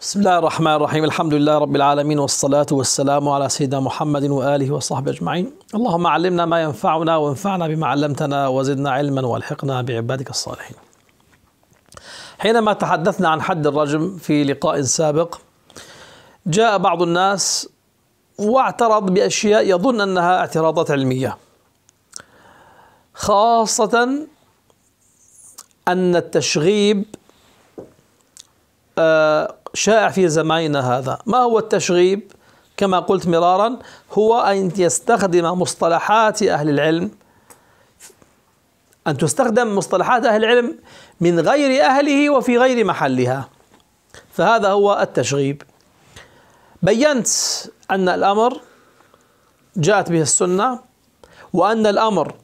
بسم الله الرحمن الرحيم الحمد لله رب العالمين والصلاة والسلام على سيدنا محمد وآله وصحبه أجمعين اللهم علمنا ما ينفعنا وانفعنا بما علمتنا وزدنا علما والحقنا بعبادك الصالحين حينما تحدثنا عن حد الرجم في لقاء سابق جاء بعض الناس واعترض بأشياء يظن أنها اعتراضات علمية خاصة أن التشغيب شائع في زماننا هذا ما هو التشغيب كما قلت مرارا هو أن يستخدم مصطلحات أهل العلم أن تستخدم مصطلحات أهل العلم من غير أهله وفي غير محلها فهذا هو التشغيب بينت أن الأمر جاءت به السنة وأن الأمر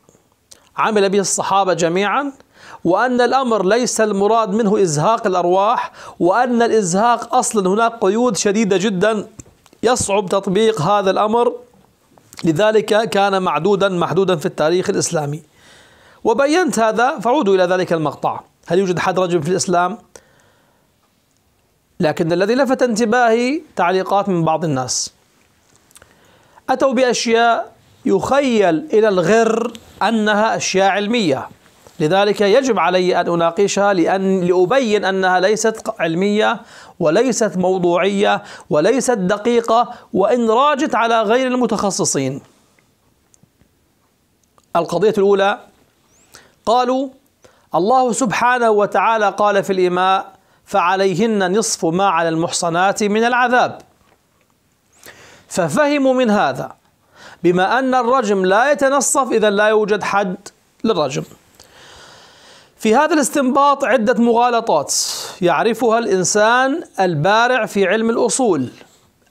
عمل به الصحابة جميعا وأن الأمر ليس المراد منه إزهاق الأرواح وأن الإزهاق أصلا هناك قيود شديدة جدا يصعب تطبيق هذا الأمر لذلك كان معدودا محدودا في التاريخ الإسلامي وبينت هذا فعودوا إلى ذلك المقطع هل يوجد حد رجم في الإسلام؟ لكن الذي لفت انتباهي تعليقات من بعض الناس أتوا بأشياء يخيل إلى الغر أنها أشياء علمية لذلك يجب علي أن أناقشها لأن لأبين أنها ليست علمية وليست موضوعية وليست دقيقة وإن راجت على غير المتخصصين القضية الأولى قالوا الله سبحانه وتعالى قال في الإماء فعليهن نصف ما على المحصنات من العذاب ففهموا من هذا بما أن الرجم لا يتنصف إذا لا يوجد حد للرجم في هذا الاستنباط عدة مغالطات يعرفها الإنسان البارع في علم الأصول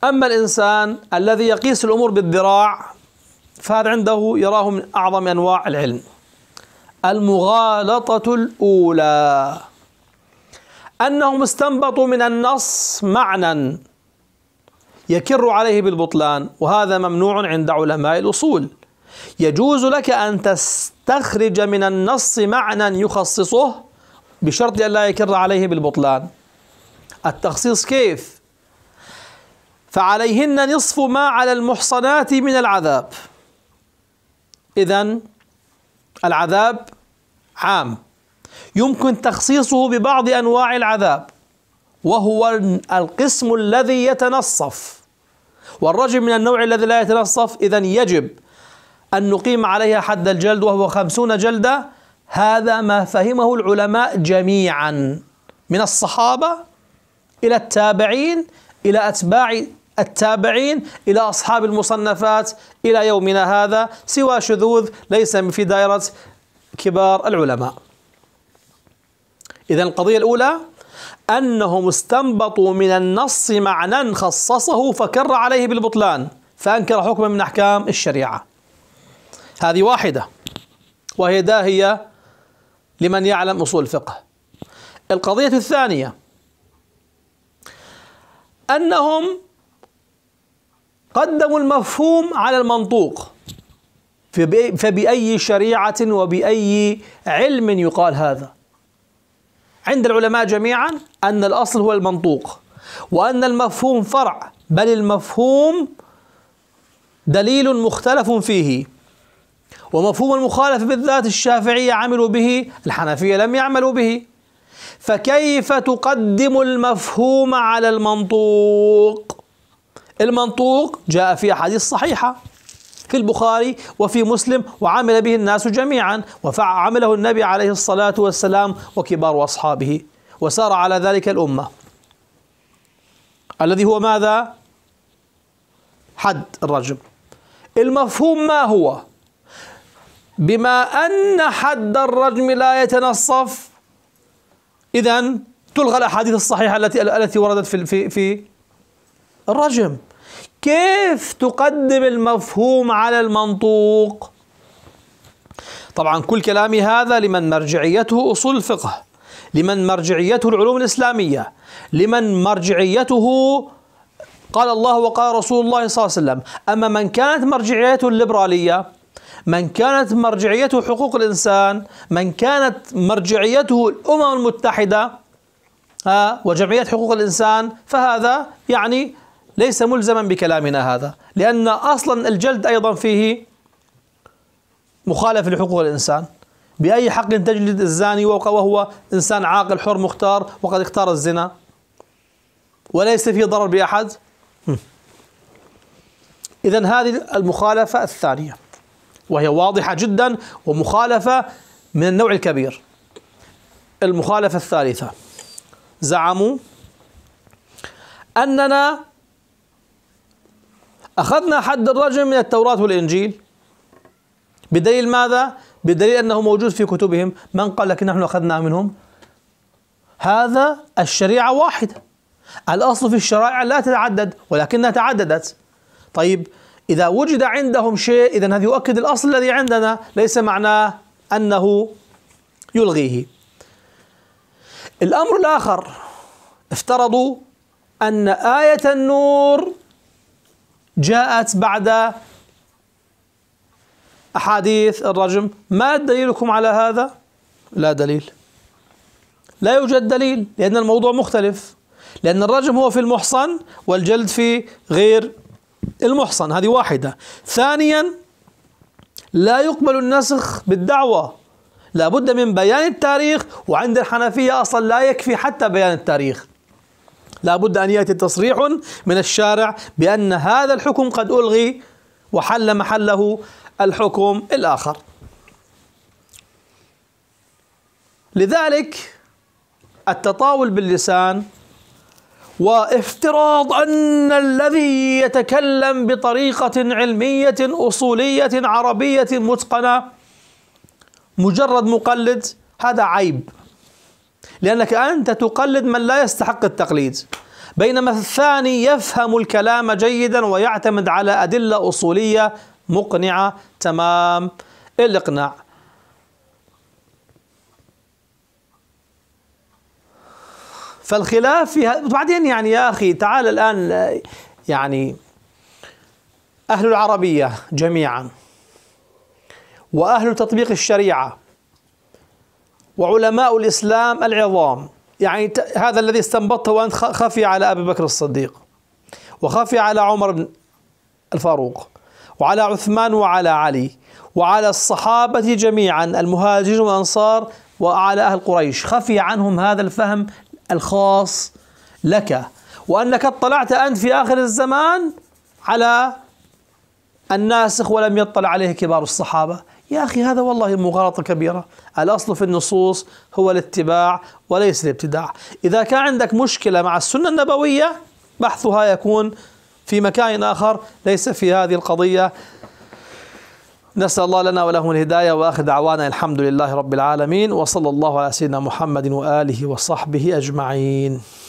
أما الإنسان الذي يقيس الأمور بالذراع فهذا عنده يراه من أعظم أنواع العلم المغالطة الأولى أنهم استنبطوا من النص معنى يكر عليه بالبطلان وهذا ممنوع عند علماء الأصول يجوز لك أن تستخرج من النص معنى يخصصه بشرط أن لا يكر عليه بالبطلان التخصيص كيف؟ فعليهن نصف ما على المحصنات من العذاب إذا العذاب عام يمكن تخصيصه ببعض أنواع العذاب وهو القسم الذي يتنصف والرجل من النوع الذي لا يتنصف إذا يجب أن نقيم عليها حد الجلد وهو خمسون جلدة هذا ما فهمه العلماء جميعا من الصحابة إلى التابعين إلى أتباع التابعين إلى أصحاب المصنفات إلى يومنا هذا سوى شذوذ ليس في دائرة كبار العلماء إذا القضية الأولى أنهم استنبطوا من النص معنى خصصه فكر عليه بالبطلان فأنكر حكما من أحكام الشريعة هذه واحدة وهي داهية لمن يعلم أصول الفقه القضية الثانية أنهم قدموا المفهوم على المنطوق فبأي شريعة وبأي علم يقال هذا عند العلماء جميعا أن الأصل هو المنطوق وأن المفهوم فرع بل المفهوم دليل مختلف فيه ومفهوم المخالفة بالذات الشافعية عملوا به الحنفية لم يعملوا به فكيف تقدم المفهوم على المنطوق المنطوق جاء في أحاديث صحيحة في البخاري وفي مسلم وعمل به الناس جميعا وعمله النبي عليه الصلاة والسلام وكبار أصحابه وسار على ذلك الأمة الذي هو ماذا؟ حد الرجم المفهوم ما هو؟ بما أن حد الرجم لا يتنصف إذا تلغى الأحاديث الصحيحة التي التي وردت في في في الرجم كيف تقدم المفهوم على المنطوق طبعا كل كلامي هذا لمن مرجعيته أصول الفقه لمن مرجعيته العلوم الإسلامية لمن مرجعيته قال الله وقال رسول الله صلى الله عليه وسلم أما من كانت مرجعيته الليبرالية من كانت مرجعيته حقوق الإنسان من كانت مرجعيته الأمم المتحدة وجمعية حقوق الإنسان فهذا يعني ليس ملزما بكلامنا هذا لأن أصلا الجلد أيضا فيه مخالف لحقوق الإنسان بأي حق تجلد الزاني وهو إنسان عاقل حر مختار وقد اختار الزنا وليس فيه ضرر بأحد إذا هذه المخالفة الثانية وهي واضحة جدا ومخالفة من النوع الكبير المخالفة الثالثة زعموا أننا أخذنا حد الرجم من التوراة والإنجيل بدليل ماذا؟ بدليل أنه موجود في كتبهم من قال لك نحن أخذنا منهم؟ هذا الشريعة واحدة الأصل في الشرائع لا تتعدد ولكنها تعددت طيب إذا وجد عندهم شيء إذا هذا يؤكد الأصل الذي عندنا ليس معناه أنه يلغيه الأمر الآخر افترضوا أن آية النور جاءت بعد أحاديث الرجم ما دليلكم على هذا؟ لا دليل لا يوجد دليل لأن الموضوع مختلف لأن الرجم هو في المحصن والجلد في غير المحصن هذه واحدة ثانيا لا يقبل النسخ بالدعوة لابد من بيان التاريخ وعند الحنفية أصلا لا يكفي حتى بيان التاريخ لابد أن يأتي تصريح من الشارع بأن هذا الحكم قد ألغي وحل محله الحكم الآخر لذلك التطاول باللسان وافتراض أن الذي يتكلم بطريقة علمية أصولية عربية متقنة مجرد مقلد هذا عيب لأنك أنت تقلد من لا يستحق التقليد بينما الثاني يفهم الكلام جيدا ويعتمد على أدلة أصولية مقنعة تمام الإقناع فالخلاف في وبعدين يعني يا اخي تعال الان يعني اهل العربيه جميعا واهل تطبيق الشريعه وعلماء الاسلام العظام يعني هذا الذي استنبطته وانت خفي على ابي بكر الصديق وخفي على عمر بن الفاروق وعلى عثمان وعلى علي وعلى الصحابة جميعا المهاجرين والأنصار وعلى أهل قريش خفي عنهم هذا الفهم الخاص لك وأنك اطلعت أنت في آخر الزمان على الناسخ ولم يطلع عليه كبار الصحابة يا أخي هذا والله مغالطة كبيرة الأصل في النصوص هو الاتباع وليس الابتداع إذا كان عندك مشكلة مع السنة النبوية بحثها يكون في مكان آخر ليس في هذه القضية نسأل الله لنا ولهم الهداية وآخر دعوانا الحمد لله رب العالمين وصلى الله على سيدنا محمد وآله وصحبه أجمعين